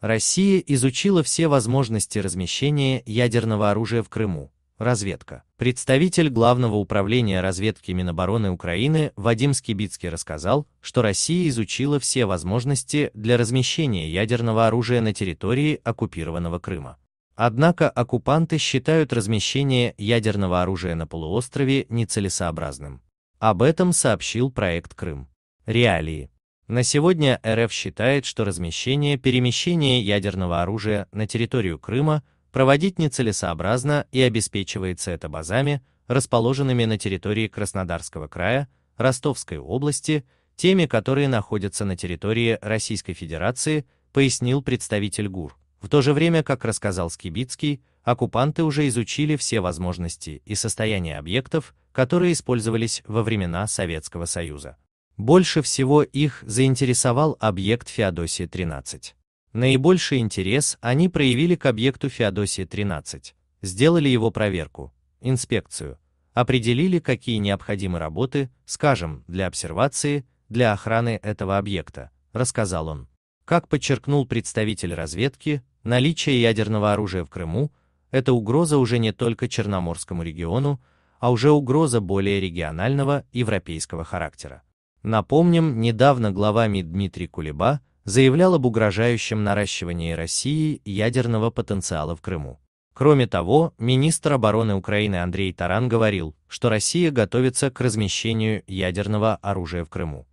Россия изучила все возможности размещения ядерного оружия в Крыму. Разведка. Представитель Главного управления разведки Минобороны Украины Вадим Скибицкий рассказал, что Россия изучила все возможности для размещения ядерного оружия на территории оккупированного Крыма. Однако оккупанты считают размещение ядерного оружия на полуострове нецелесообразным. Об этом сообщил проект Крым. Реалии. На сегодня РФ считает, что размещение перемещения ядерного оружия на территорию Крыма проводить нецелесообразно и обеспечивается это базами, расположенными на территории Краснодарского края, Ростовской области, теми, которые находятся на территории Российской Федерации, пояснил представитель ГУР. В то же время, как рассказал Скибицкий, оккупанты уже изучили все возможности и состояние объектов, которые использовались во времена Советского Союза. Больше всего их заинтересовал объект Феодосия 13. Наибольший интерес они проявили к объекту Феодосия 13, сделали его проверку, инспекцию, определили, какие необходимы работы, скажем, для обсервации, для охраны этого объекта, рассказал он. Как подчеркнул представитель разведки, наличие ядерного оружия в Крыму – это угроза уже не только Черноморскому региону, а уже угроза более регионального, европейского характера. Напомним, недавно глава МИД Дмитрий Кулеба заявлял об угрожающем наращивании России ядерного потенциала в Крыму. Кроме того, министр обороны Украины Андрей Таран говорил, что Россия готовится к размещению ядерного оружия в Крыму.